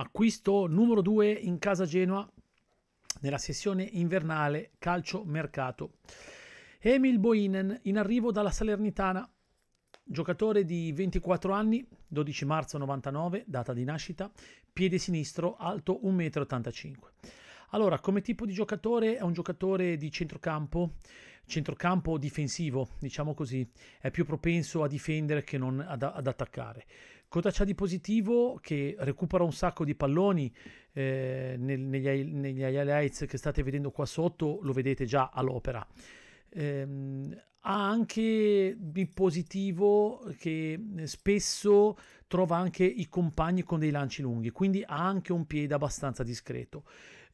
Acquisto numero 2 in casa Genoa nella sessione invernale calcio mercato. Emil Boinen in arrivo dalla Salernitana, giocatore di 24 anni, 12 marzo 99, data di nascita, piede sinistro, alto 1,85 m. Allora, come tipo di giocatore è un giocatore di centrocampo centrocampo difensivo, diciamo così, è più propenso a difendere che non ad, ad attaccare. Cosa c'ha di positivo? Che recupera un sacco di palloni eh, nel, negli, negli highlights che state vedendo qua sotto, lo vedete già all'opera. Ehm, ha anche di positivo che spesso trova anche i compagni con dei lanci lunghi, quindi ha anche un piede abbastanza discreto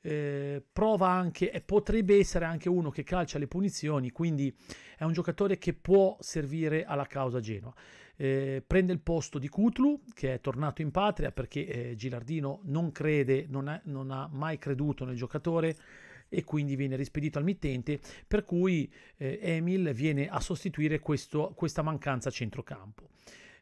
eh, prova anche e potrebbe essere anche uno che calcia le punizioni, quindi è un giocatore che può servire alla causa Genoa. Eh, prende il posto di Cutlu che è tornato in patria perché eh, Gilardino non crede, non, è, non ha mai creduto nel giocatore e quindi viene rispedito al mittente, per cui eh, Emil viene a sostituire questo, questa mancanza a centrocampo.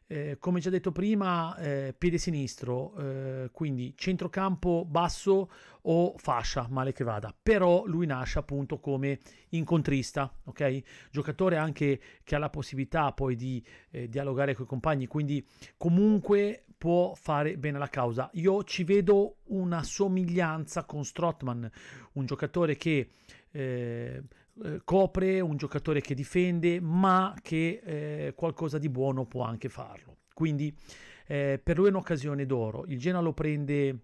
Eh, come già detto prima, eh, piede sinistro, eh, quindi centrocampo basso o fascia, male che vada. Però lui nasce appunto come incontrista, ok? Giocatore anche che ha la possibilità poi di eh, dialogare con i compagni, quindi comunque può fare bene alla causa. Io ci vedo una somiglianza con Strotman, un giocatore che eh, eh, copre, un giocatore che difende, ma che eh, qualcosa di buono può anche farlo. Quindi eh, per lui è un'occasione d'oro. Il Genoa lo prende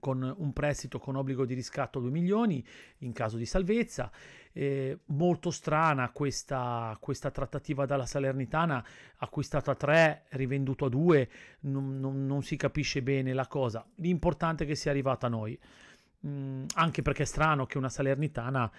con un prestito con obbligo di riscatto a 2 milioni in caso di salvezza. Eh, molto strana questa, questa, trattativa dalla Salernitana, acquistata a 3, rivenduto a 2, non, non, non si capisce bene la cosa. L'importante è che sia arrivata a noi. Mm, anche perché è strano che una Salernitana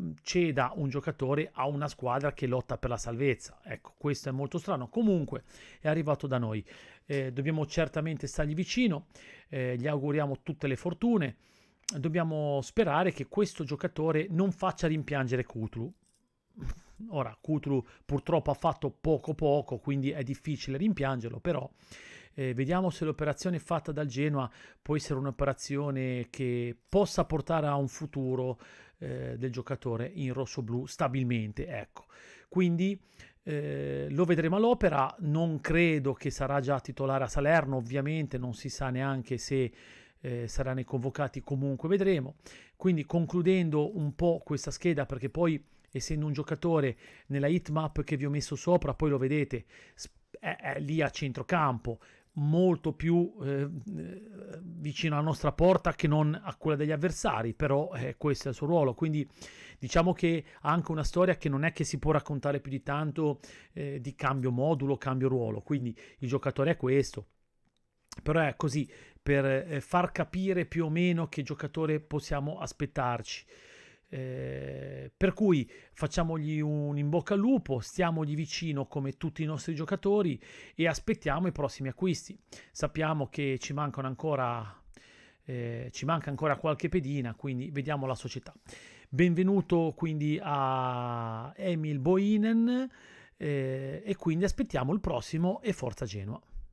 mm, ceda un giocatore a una squadra che lotta per la salvezza. Ecco, questo è molto strano. Comunque è arrivato da noi. Eh, dobbiamo certamente stargli vicino, eh, gli auguriamo tutte le fortune. Dobbiamo sperare che questo giocatore non faccia rimpiangere Cutlu. Ora, Cutlu purtroppo ha fatto poco poco, quindi è difficile rimpiangerlo, però eh, vediamo se l'operazione fatta dal Genoa può essere un'operazione che possa portare a un futuro eh, del giocatore in rosso-blu stabilmente. Ecco. Quindi eh, lo vedremo all'opera, non credo che sarà già titolare a Salerno, ovviamente non si sa neanche se eh, saranno convocati, comunque vedremo. Quindi concludendo un po' questa scheda, perché poi essendo un giocatore nella hitmap che vi ho messo sopra, poi lo vedete, è, è lì a centrocampo, molto più eh, eh, vicino alla nostra porta che non a quella degli avversari, però eh, questo è il suo ruolo, quindi diciamo che ha anche una storia che non è che si può raccontare più di tanto eh, di cambio modulo, cambio ruolo, quindi il giocatore è questo. Però è così, per eh, far capire più o meno che giocatore possiamo aspettarci. Eh, per cui facciamogli un in bocca al lupo, stiamogli vicino come tutti i nostri giocatori e aspettiamo i prossimi acquisti. Sappiamo che ci mancano ancora eh, ci manca ancora qualche pedina, quindi vediamo la società. Benvenuto quindi a Emil Boinen eh, e quindi aspettiamo il prossimo e forza Genoa.